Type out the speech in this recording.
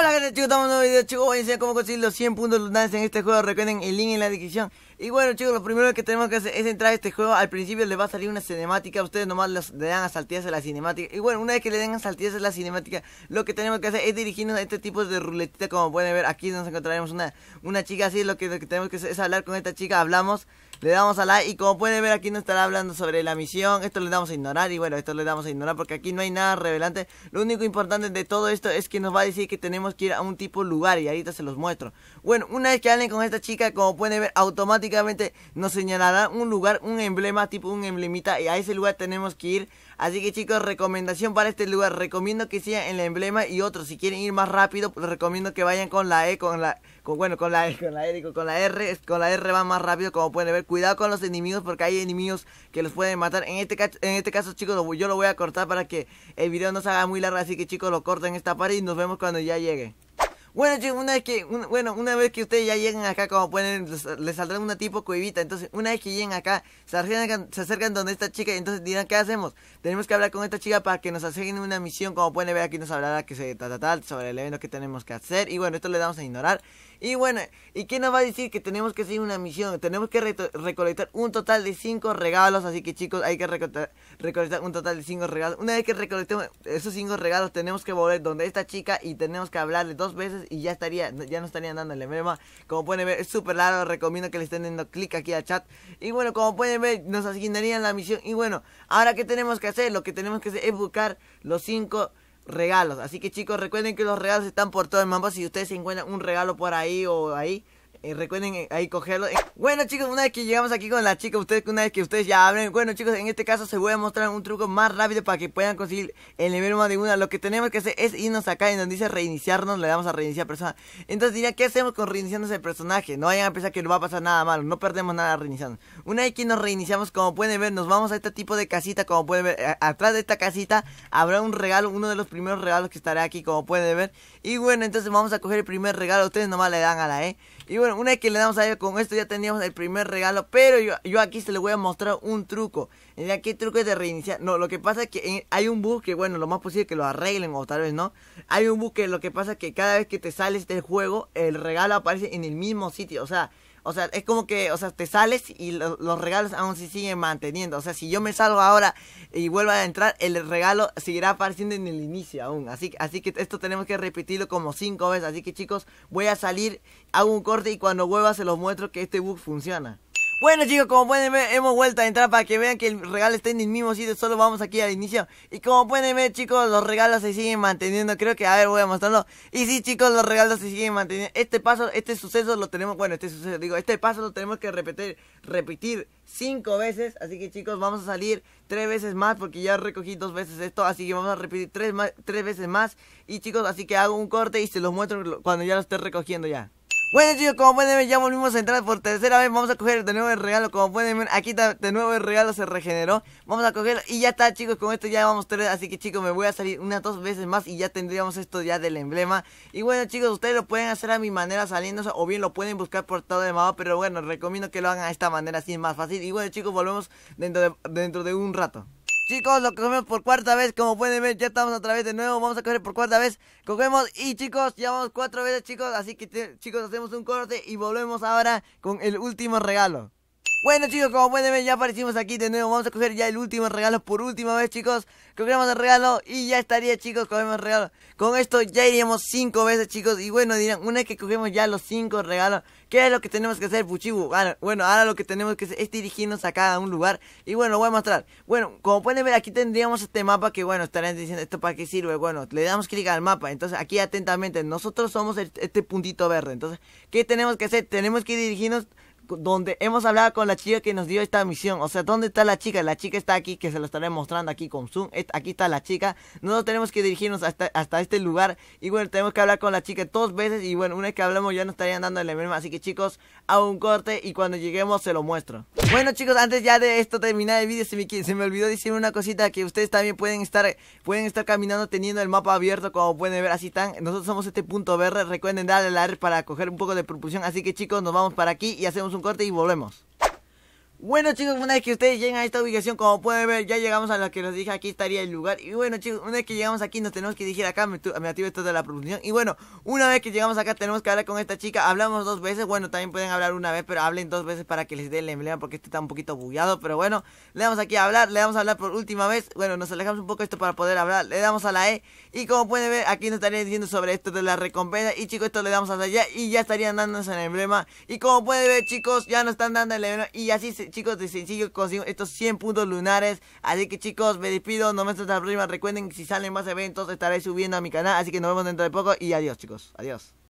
Hola, chicos? Estamos en un nuevo video, chicos. Voy a enseñar cómo conseguir los 100 puntos lunares en este juego. Recuerden el link en la descripción. Y bueno, chicos, lo primero que tenemos que hacer es entrar a este juego. Al principio les va a salir una cinemática. Ustedes nomás le dan a saltearse la cinemática. Y bueno, una vez que le den a saltearse la cinemática, lo que tenemos que hacer es dirigirnos a este tipo de ruletita. Como pueden ver, aquí nos encontraremos una, una chica así. lo que tenemos que hacer es hablar con esta chica. Hablamos. Le damos a like y como pueden ver aquí no estará hablando sobre la misión. Esto le damos a ignorar y bueno, esto le damos a ignorar porque aquí no hay nada revelante. Lo único importante de todo esto es que nos va a decir que tenemos que ir a un tipo lugar y ahorita se los muestro. Bueno, una vez que hablen con esta chica, como pueden ver, automáticamente nos señalará un lugar, un emblema, tipo un emblemita y a ese lugar tenemos que ir Así que chicos, recomendación para este lugar. Recomiendo que en el emblema y otros. Si quieren ir más rápido, pues, les recomiendo que vayan con la E, con la... Con, bueno, con la E, con la R, e, con la R. Con la R van más rápido, como pueden ver. Cuidado con los enemigos porque hay enemigos que los pueden matar. En este, en este caso, chicos, yo lo voy a cortar para que el video no se haga muy largo. Así que chicos, lo corten en esta pared y nos vemos cuando ya llegue. Bueno, chicos, una vez que, bueno, una vez que ustedes ya lleguen acá, como pueden, les, les saldrá una tipo cuevita. Entonces, una vez que lleguen acá, se acercan, donde esta chica y entonces dirán, ¿qué hacemos? Tenemos que hablar con esta chica para que nos asignen una misión. Como pueden ver, aquí nos hablará que se tal, sobre el evento que tenemos que hacer. Y bueno, esto le damos a ignorar. Y bueno, ¿y qué nos va a decir? Que tenemos que hacer una misión. Tenemos que recolectar un total de 5 regalos. Así que chicos, hay que recolectar, recolectar un total de 5 regalos. Una vez que recolectemos esos 5 regalos, tenemos que volver donde esta chica y tenemos que hablarle dos veces y ya estaría, ya no estarían dándole merma. Como pueden ver, es súper largo, recomiendo que le estén dando clic aquí al chat. Y bueno, como pueden ver, nos asignarían la misión. Y bueno, ahora que tenemos que hacer, lo que tenemos que hacer es buscar los 5 regalos. Así que chicos, recuerden que los regalos están por todo el mapa. Si ustedes encuentran un regalo por ahí o ahí, eh, recuerden eh, ahí cogerlo. Eh, bueno chicos, una vez que llegamos aquí con la chica, ustedes una vez que ustedes ya hablen bueno chicos, en este caso se voy a mostrar un truco más rápido para que puedan conseguir el nivel más de una. Lo que tenemos que hacer es irnos acá Y donde dice reiniciarnos, le damos a reiniciar persona. Entonces diría ¿qué hacemos con reiniciarnos el personaje? No vayan a pensar que no va a pasar nada malo, no perdemos nada reiniciando. Una vez que nos reiniciamos, como pueden ver, nos vamos a este tipo de casita, como pueden ver, atrás de esta casita habrá un regalo, uno de los primeros regalos que estará aquí, como pueden ver. Y bueno, entonces vamos a coger el primer regalo, ustedes nomás le dan a la E. Y una vez que le damos a ver con esto ya teníamos el primer regalo, pero yo, yo aquí se les voy a mostrar un truco. Mira, ¿qué truco es de reiniciar? No, lo que pasa es que hay un bug que, bueno, lo más posible que lo arreglen o tal vez no. Hay un bug que lo que pasa es que cada vez que te sales del juego, el regalo aparece en el mismo sitio. O sea, o sea, es como que, o sea, te sales y los regalos aún se siguen manteniendo. O sea, si yo me salgo ahora y vuelvo a entrar, el regalo seguirá apareciendo en el inicio aún. Así, así que esto tenemos que repetirlo como cinco veces. Así que chicos, voy a salir, hago un corte y cuando vuelva se los muestro que este bug funciona. Bueno chicos, como pueden ver, hemos vuelto a entrar para que vean que el regalo está en el mismo sitio, solo vamos aquí al inicio. Y como pueden ver chicos, los regalos se siguen manteniendo, creo que, a ver, voy a mostrarlo. Y sí chicos, los regalos se siguen manteniendo. Este paso, este suceso lo tenemos, bueno, este suceso, digo, este paso lo tenemos que repetir, repetir cinco veces. Así que chicos, vamos a salir tres veces más porque ya recogí dos veces esto. Así que vamos a repetir tres, tres veces más. Y chicos, así que hago un corte y se los muestro cuando ya lo esté recogiendo ya. Bueno chicos, como pueden ver ya volvimos a entrar por tercera vez Vamos a coger de nuevo el regalo, como pueden ver Aquí de nuevo el regalo se regeneró Vamos a cogerlo y ya está chicos, con esto ya vamos a tres Así que chicos, me voy a salir unas dos veces más Y ya tendríamos esto ya del emblema Y bueno chicos, ustedes lo pueden hacer a mi manera saliéndose O bien lo pueden buscar por todo el mapa Pero bueno, recomiendo que lo hagan a esta manera Así es más fácil Y bueno chicos, volvemos dentro dentro de un rato Chicos, lo cogemos por cuarta vez, como pueden ver, ya estamos otra vez de nuevo, vamos a coger por cuarta vez. Cogemos y chicos, ya vamos cuatro veces, chicos, así que chicos, hacemos un corte y volvemos ahora con el último regalo. Bueno chicos, como pueden ver ya aparecimos aquí de nuevo Vamos a coger ya el último regalo por última vez chicos Cogemos el regalo y ya estaría chicos Cogemos el regalo Con esto ya iríamos 5 veces chicos Y bueno dirán, una vez que cogemos ya los 5 regalos ¿Qué es lo que tenemos que hacer Puchibu? Bueno, ahora lo que tenemos que hacer es dirigirnos acá a un lugar Y bueno, lo voy a mostrar Bueno, como pueden ver aquí tendríamos este mapa Que bueno, estarán diciendo esto para qué sirve Bueno, le damos clic al mapa Entonces aquí atentamente nosotros somos este puntito verde Entonces, ¿qué tenemos que hacer? Tenemos que dirigirnos donde hemos hablado con la chica que nos dio esta misión. O sea, ¿dónde está la chica? La chica está aquí, que se lo estaré mostrando aquí con Zoom. Aquí está la chica. no tenemos que dirigirnos hasta, hasta este lugar. Y bueno, tenemos que hablar con la chica dos veces. Y bueno, una vez que hablamos ya nos estarían dando el mismo. Así que chicos, hago un corte y cuando lleguemos se lo muestro. Bueno chicos, antes ya de esto terminar el vídeo, se me, olvidó decir una cosita que ustedes también pueden estar, pueden estar caminando teniendo el mapa abierto, como pueden ver, así están. Nosotros somos este punto verde. Recuerden darle al aire para coger un poco de propulsión. Así que chicos, nos vamos para aquí y hacemos un corte y volvemos. Bueno chicos, una vez que ustedes llegan a esta ubicación, como pueden ver, ya llegamos a lo que nos dije, aquí estaría el lugar. Y bueno chicos, una vez que llegamos aquí nos tenemos que dirigir acá, me, mi esto de la producción. Y bueno, una vez que llegamos acá tenemos que hablar con esta chica, hablamos dos veces, bueno, también pueden hablar una vez, pero hablen dos veces para que les dé el emblema porque este está un poquito bullado. Pero bueno, le damos aquí a hablar, le damos a hablar por última vez, bueno, nos alejamos un poco esto para poder hablar, le damos a la E. Y como pueden ver, aquí nos estaría diciendo sobre esto de la recompensa. Y chicos, esto le damos hasta allá y ya estarían dándonos el emblema. Y como pueden ver chicos, ya nos están dando el emblema y así se chicos, de sencillo consigo estos 100 puntos lunares. Así que chicos, me despido, No me hasta la próxima. Recuerden, si salen más eventos, estaré subiendo a mi canal. Así que nos vemos dentro de poco y adiós chicos, adiós.